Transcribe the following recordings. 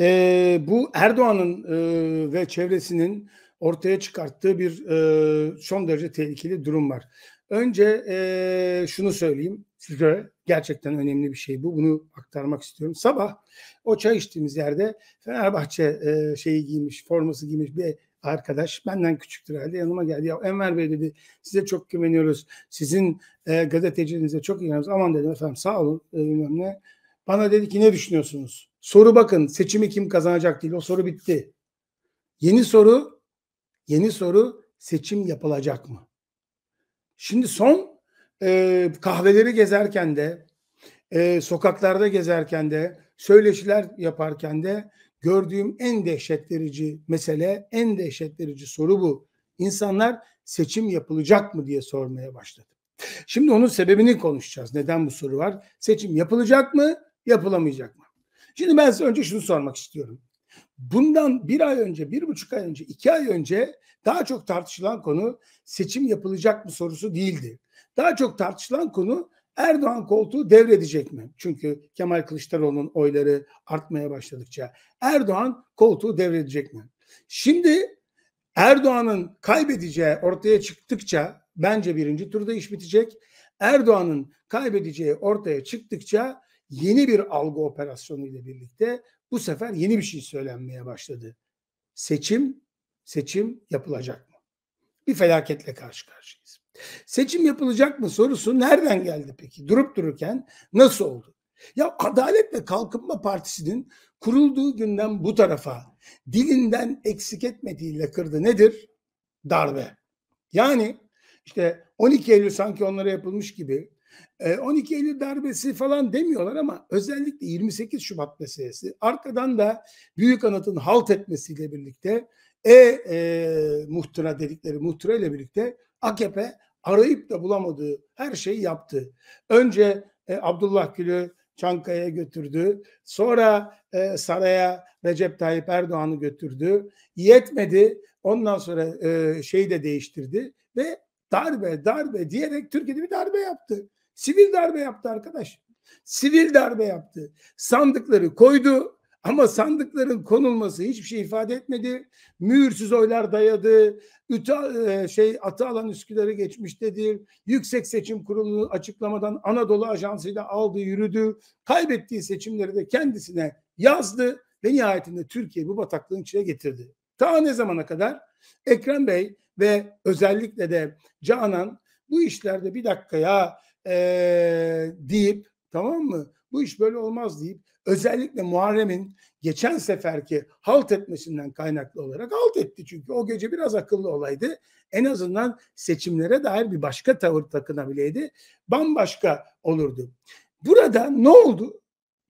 E, bu Erdoğan'ın e, ve çevresinin ortaya çıkarttığı bir e, son derece tehlikeli durum var. Önce e, şunu söyleyeyim size gerçekten önemli bir şey bu. Bunu aktarmak istiyorum. Sabah o çay içtiğimiz yerde Fenerbahçe e, şeyi giymiş, forması giymiş bir arkadaş benden küçüktür herhalde yanıma geldi. Ya Enver Bey dedi size çok güveniyoruz. Sizin e, gazetecinize çok inanıyoruz. Aman dedim efendim sağ olun e, bilmem ne. Bana dedi ki ne düşünüyorsunuz? Soru bakın seçimi kim kazanacak değil. O soru bitti. Yeni soru yeni soru seçim yapılacak mı? Şimdi son e, kahveleri gezerken de e, sokaklarda gezerken de söyleşiler yaparken de gördüğüm en dehşet verici mesele, en dehşet verici soru bu. İnsanlar seçim yapılacak mı diye sormaya başladı. Şimdi onun sebebini konuşacağız. Neden bu soru var? Seçim yapılacak mı, yapılamayacak mı? Şimdi ben size önce şunu sormak istiyorum. Bundan bir ay önce, bir buçuk ay önce, iki ay önce daha çok tartışılan konu seçim yapılacak mı sorusu değildi. Daha çok tartışılan konu Erdoğan koltuğu devredecek mi? Çünkü Kemal Kılıçdaroğlu'nun oyları artmaya başladıkça Erdoğan koltuğu devredecek mi? Şimdi Erdoğan'ın kaybedeceği ortaya çıktıkça bence birinci turda iş bitecek. Erdoğan'ın kaybedeceği ortaya çıktıkça yeni bir algı operasyonu ile birlikte bu sefer yeni bir şey söylenmeye başladı. Seçim, seçim yapılacak mı? Bir felaketle karşı karşıyayız. Seçim yapılacak mı sorusu nereden geldi peki? Durup dururken nasıl oldu? Ya Adalet ve Kalkınma Partisi'nin kurulduğu günden bu tarafa dilinden eksik etmediği lakırdı nedir? Darbe. Yani işte 12 Eylül sanki onlara yapılmış gibi 12 e, Eylül darbesi falan demiyorlar ama özellikle 28 Şubat meselesi arkadan da Büyük Anıt'ın halt etmesiyle birlikte e, e muhtıra dedikleri muhtıra ile birlikte AKP arayıp da bulamadığı her şeyi yaptı. Önce e, Abdullah Gül'ü Çankaya'ya götürdü. Sonra e, saraya Recep Tayyip Erdoğan'ı götürdü. Yetmedi. Ondan sonra e, şeyi de değiştirdi ve darbe darbe diyerek Türkiye'de bir darbe yaptı. Sivil darbe yaptı arkadaş. Sivil darbe yaptı. Sandıkları koydu ama sandıkların konulması hiçbir şey ifade etmedi. Mühürsüz oylar dayadı. Ütü, e, şey atı alan Üsküdar'ı geçmiştedir. Yüksek Seçim Kurulu açıklamadan Anadolu Ajansı'yla aldı, yürüdü. Kaybettiği seçimleri de kendisine yazdı ve nihayetinde Türkiye bu bataklığın içine getirdi. Ta ne zamana kadar? Ekrem Bey ve özellikle de Canan bu işlerde bir dakika ya ee, deyip tamam mı? Bu iş böyle olmaz deyip özellikle Muharrem'in geçen seferki halt etmesinden kaynaklı olarak halt etti. Çünkü o gece biraz akıllı olaydı. En azından seçimlere dair bir başka tavır takınabileydi. Bambaşka olurdu. Burada ne oldu?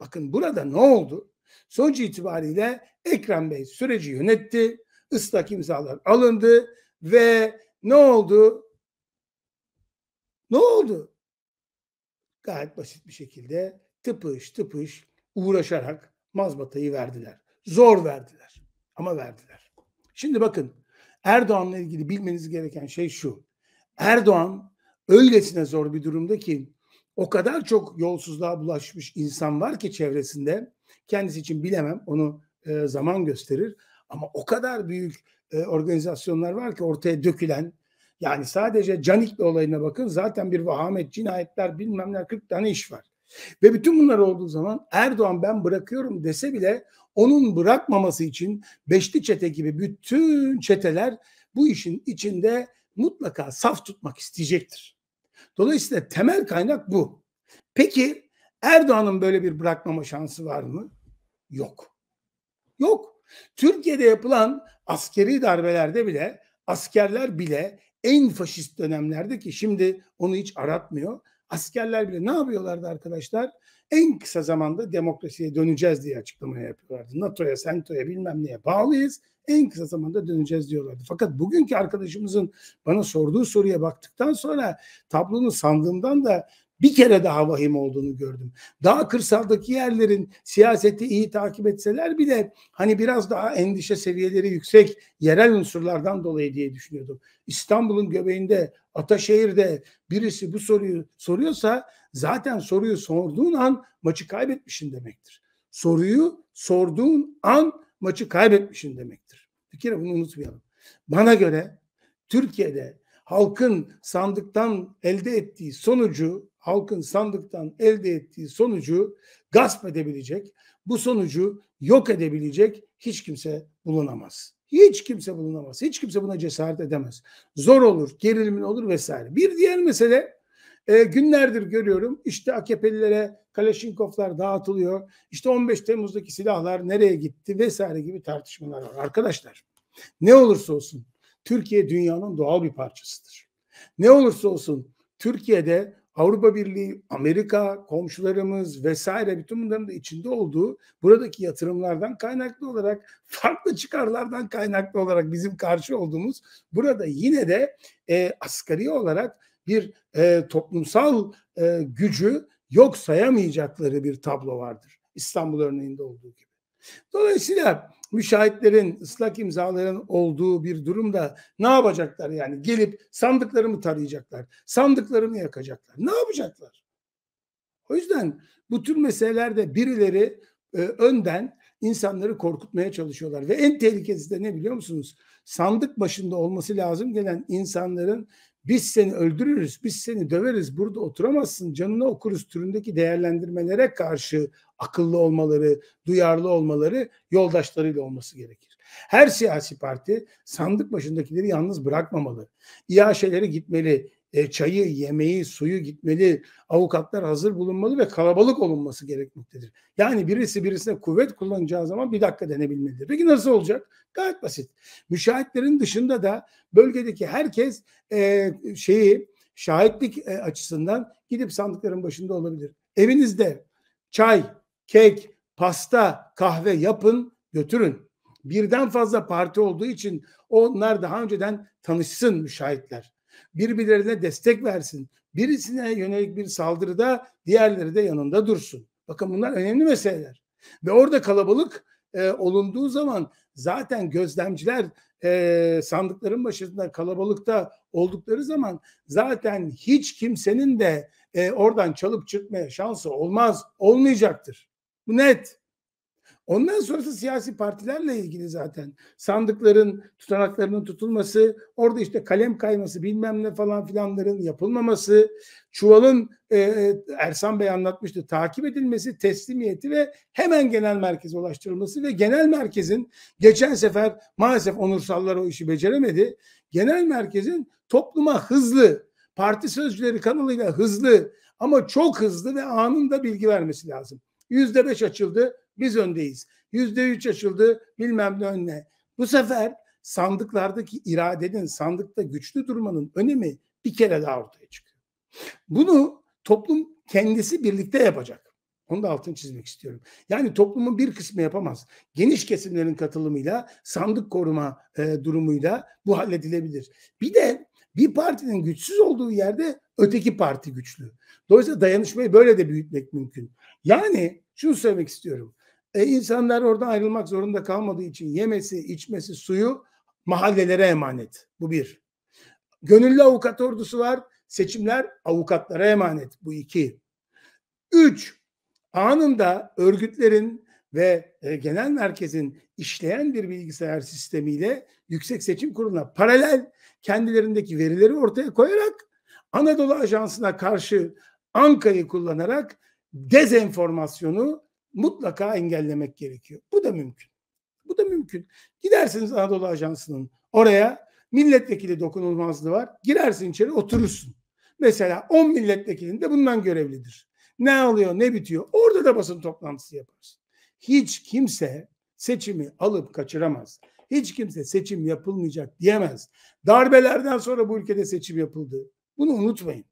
Bakın burada ne oldu? Sonuç itibariyle Ekrem Bey süreci yönetti. Islak imzalar alındı ve ne oldu? Ne oldu? gayet basit bir şekilde tıpış tıpış uğraşarak mazbatayı verdiler. Zor verdiler ama verdiler. Şimdi bakın Erdoğan'la ilgili bilmeniz gereken şey şu. Erdoğan öylesine zor bir durumda ki o kadar çok yolsuzluğa bulaşmış insan var ki çevresinde kendisi için bilemem onu e, zaman gösterir ama o kadar büyük e, organizasyonlar var ki ortaya dökülen yani sadece Canikli olayına bakın zaten bir vahamet, cinayetler bilmem ne 40 tane iş var. Ve bütün bunlar olduğu zaman Erdoğan ben bırakıyorum dese bile onun bırakmaması için Beşli Çete gibi bütün çeteler bu işin içinde mutlaka saf tutmak isteyecektir. Dolayısıyla temel kaynak bu. Peki Erdoğan'ın böyle bir bırakmama şansı var mı? Yok. Yok. Türkiye'de yapılan askeri darbelerde bile askerler bile en faşist dönemlerde ki şimdi onu hiç aratmıyor. Askerler bile ne yapıyorlardı arkadaşlar? En kısa zamanda demokrasiye döneceğiz diye açıklamaya yapıyorlardı. NATO'ya, SENTO'ya bilmem neye bağlıyız. En kısa zamanda döneceğiz diyorlardı. Fakat bugünkü arkadaşımızın bana sorduğu soruya baktıktan sonra tablonun sandığından da bir kere daha vahim olduğunu gördüm. Daha kırsaldaki yerlerin siyaseti iyi takip etseler bile hani biraz daha endişe seviyeleri yüksek yerel unsurlardan dolayı diye düşünüyordum. İstanbul'un göbeğinde, Ataşehir'de birisi bu soruyu soruyorsa zaten soruyu sorduğun an maçı kaybetmişin demektir. Soruyu sorduğun an maçı kaybetmişin demektir. Bir kere bunu unutmayalım. Bana göre Türkiye'de halkın sandıktan elde ettiği sonucu halkın sandıktan elde ettiği sonucu gasp edebilecek, bu sonucu yok edebilecek hiç kimse bulunamaz. Hiç kimse bulunamaz. Hiç kimse buna cesaret edemez. Zor olur, gerilimin olur vesaire. Bir diğer mesele e, günlerdir görüyorum işte AKP'lilere Kaleşinkovlar dağıtılıyor. İşte 15 Temmuz'daki silahlar nereye gitti vesaire gibi tartışmalar var. Arkadaşlar ne olursa olsun Türkiye dünyanın doğal bir parçasıdır. Ne olursa olsun Türkiye'de Avrupa Birliği, Amerika, komşularımız vesaire bütün bunların da içinde olduğu buradaki yatırımlardan kaynaklı olarak farklı çıkarlardan kaynaklı olarak bizim karşı olduğumuz burada yine de e, asgari olarak bir e, toplumsal e, gücü yok sayamayacakları bir tablo vardır. İstanbul örneğinde olduğu gibi. Dolayısıyla müşahitlerin, ıslak imzaların olduğu bir durumda ne yapacaklar yani? Gelip sandıklarımı tarayacaklar, sandıklarımı yakacaklar. Ne yapacaklar? O yüzden bu tür meselelerde birileri e, önden insanları korkutmaya çalışıyorlar. Ve en tehlikesi de ne biliyor musunuz? Sandık başında olması lazım gelen insanların biz seni öldürürüz, biz seni döveriz, burada oturamazsın, canına okuruz türündeki değerlendirmelere karşı akıllı olmaları, duyarlı olmaları yoldaşlarıyla olması gerekir. Her siyasi parti sandık başındakileri yalnız bırakmamalı. İAŞ'lere gitmeli, e, çayı, yemeği, suyu gitmeli, avukatlar hazır bulunmalı ve kalabalık olunması gerekmektedir. Yani birisi birisine kuvvet kullanacağı zaman bir dakika denebilmelidir. Peki nasıl olacak? Gayet basit. Müşahitlerin dışında da bölgedeki herkes e, şeyi şahitlik e, açısından gidip sandıkların başında olabilir. Evinizde çay, kek, pasta, kahve yapın, götürün. Birden fazla parti olduğu için onlar daha önceden tanışsın müşahitler birbirlerine destek versin. Birisine yönelik bir saldırıda diğerleri de yanında dursun. Bakın bunlar önemli meseleler. Ve orada kalabalık e, olunduğu zaman zaten gözlemciler e, sandıkların başında kalabalıkta oldukları zaman zaten hiç kimsenin de e, oradan çalıp çıkmaya şansı olmaz, olmayacaktır. Bu net. Ondan sonrası siyasi partilerle ilgili zaten. Sandıkların tutanaklarının tutulması, orada işte kalem kayması bilmem ne falan filanların yapılmaması, çuvalın e, e, Ersan Bey anlatmıştı takip edilmesi, teslimiyeti ve hemen genel merkeze ulaştırılması ve genel merkezin geçen sefer maalesef onursallar o işi beceremedi. Genel merkezin topluma hızlı, parti sözcüleri kanalıyla hızlı ama çok hızlı ve anında bilgi vermesi lazım. Yüzde beş açıldı biz öndeyiz. Yüzde üç açıldı bilmem ne önüne. Bu sefer sandıklardaki iradenin, sandıkta güçlü durmanın önemi bir kere daha ortaya çıkıyor. Bunu toplum kendisi birlikte yapacak. Onu da altını çizmek istiyorum. Yani toplumun bir kısmı yapamaz. Geniş kesimlerin katılımıyla, sandık koruma e, durumuyla bu halledilebilir. Bir de bir partinin güçsüz olduğu yerde öteki parti güçlü. Dolayısıyla dayanışmayı böyle de büyütmek mümkün. Yani şunu söylemek istiyorum. E insanlar oradan ayrılmak zorunda kalmadığı için yemesi, içmesi, suyu mahallelere emanet. Bu bir. Gönüllü avukat ordusu var. Seçimler avukatlara emanet. Bu iki. Üç, anında örgütlerin ve e, genel merkezin işleyen bir bilgisayar sistemiyle Yüksek Seçim Kurulu'na paralel kendilerindeki verileri ortaya koyarak Anadolu Ajansı'na karşı Anka'yı kullanarak dezenformasyonu mutlaka engellemek gerekiyor. Bu da mümkün. Bu da mümkün. Gidersiniz Anadolu Ajansı'nın oraya milletvekili dokunulmazlığı var. Girersin içeri oturursun. Mesela 10 milletvekilin de bundan görevlidir. Ne alıyor, ne bitiyor orada da basın toplantısı yaparız. Hiç kimse seçimi alıp kaçıramaz. Hiç kimse seçim yapılmayacak diyemez. Darbelerden sonra bu ülkede seçim yapıldı. Bunu unutmayın.